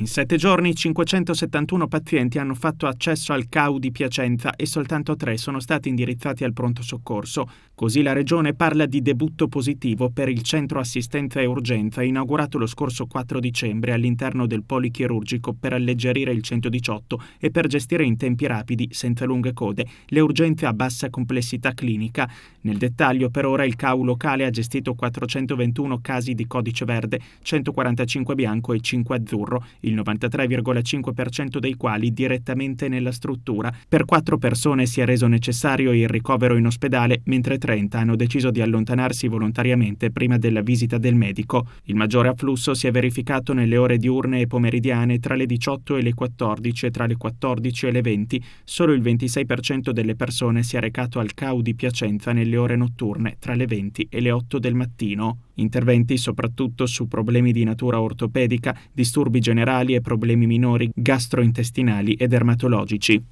In sette giorni 571 pazienti hanno fatto accesso al CAU di Piacenza e soltanto tre sono stati indirizzati al pronto soccorso. Così la Regione parla di debutto positivo per il centro assistenza e urgenza inaugurato lo scorso 4 dicembre all'interno del polichirurgico per alleggerire il 118 e per gestire in tempi rapidi, senza lunghe code, le urgenze a bassa complessità clinica. Nel dettaglio per ora il CAU locale ha gestito 421 casi di codice verde, 145 bianco e 5 azzurro il 93,5% dei quali direttamente nella struttura. Per quattro persone si è reso necessario il ricovero in ospedale, mentre 30 hanno deciso di allontanarsi volontariamente prima della visita del medico. Il maggiore afflusso si è verificato nelle ore diurne e pomeridiane tra le 18 e le 14 e tra le 14 e le 20. Solo il 26% delle persone si è recato al CAU di Piacenza nelle ore notturne tra le 20 e le 8 del mattino interventi soprattutto su problemi di natura ortopedica, disturbi generali e problemi minori gastrointestinali e dermatologici.